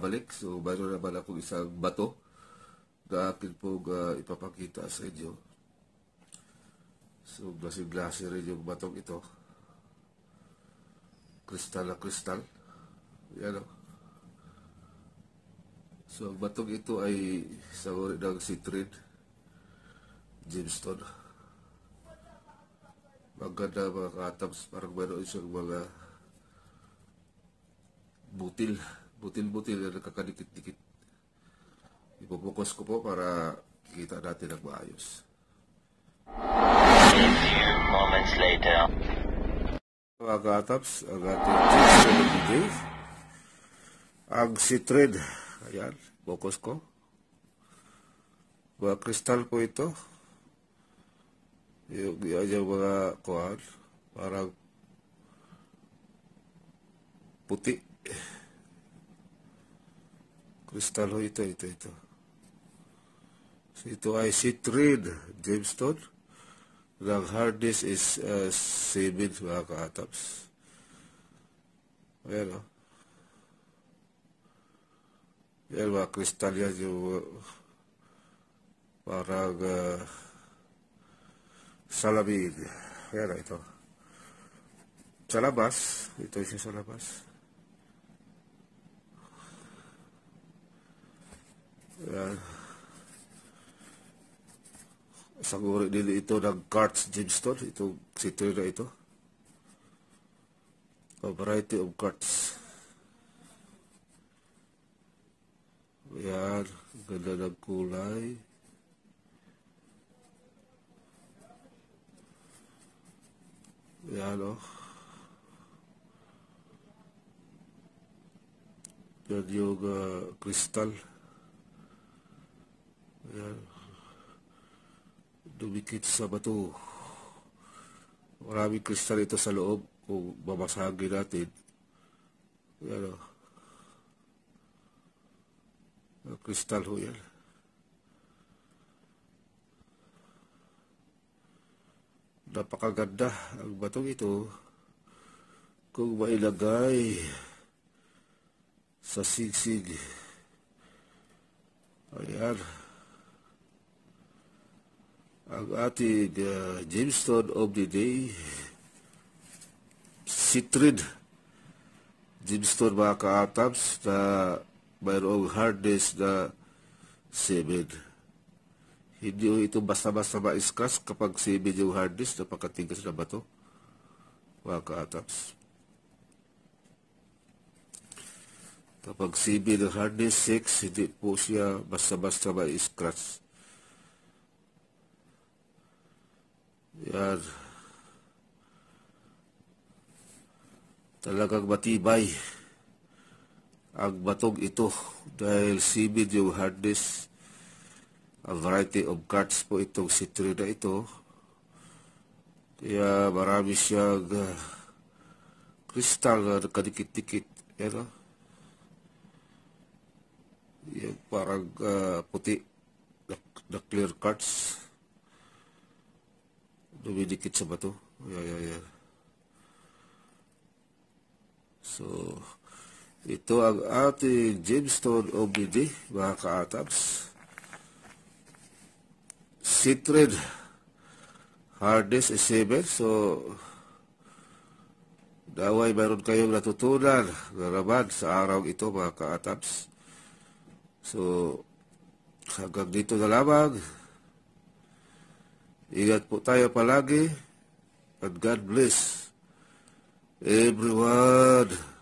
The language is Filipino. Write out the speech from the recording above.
babalik. So, mayroon naman akong isang bato na akin pong uh, ipapakita sa inyo. So, glasi-glasi rin yung batong ito. Kristal na kristal. Yan o. Oh. So, ang batong ito ay sa uri ng citrin gemstone. Maganda mga kataps. Parang meron isang mga butil butil-butil na nakakadikit-dikit. Ipopokus ko po para kikita natin ang maayos. Moments later. Mga kataps, ang ating tips na nagbigay. citrid. Ayan, focus ko. Mga kristal po ito. Yung, yung, yung mga kuhan. Parang puti. Crystal ho ito, ito, ito. So ito ay citrine gemstone. Ang hardness is uh, 7 mga ka-atoms. Ayan o. Oh. Yan mga kristal yan yung uh, parang uh, salamin. Ayan o oh, ito. Salabas. ito yung salabas. labas. Ayan. Sa guri dili ito ng cards gemstone. Ito, sitoy na ito. A variety of cards. Ayan. Ganda ng kulay. Ayan o. Oh. Yan yung uh, crystal dumikit sa bato. Maraming kristal ito sa loob kung babasagin natin. Yan o. Oh. Kristal ho yan. Napakaganda ang batong ito kung mailagay sa sigsig. Ayan. Ayan. Ang ating uh, gemstone of the day, citrid. Gemstone mga ka-atoms na mayroong hardness na 7. Hindi ito basta-basta ma kapag 7 yung hardness, napakatingkas na ba ito? Mga ka-atoms. Kapag 7 ng hardness 6, hindi po siya basta-basta ma Yan. Talagang matibay ang batog ito dahil seaweed yung disk. A variety of cards po itong citrine na ito. Kaya marami siyang uh, kristal na nakadikit-dikit. Eh, Yan o. Yung parang uh, puti na, na clear cards dumidikit sa bato. Yeah, yeah, yeah. So, ito ang ating gemstone of the day, mga kaataps. Citrid hardness is 7. So, naway mayroon kayong natutunan na naman sa araw ito, mga kaataps. So, hanggang dito na lamang. Ingat po tayo palagi. And God bless everyone.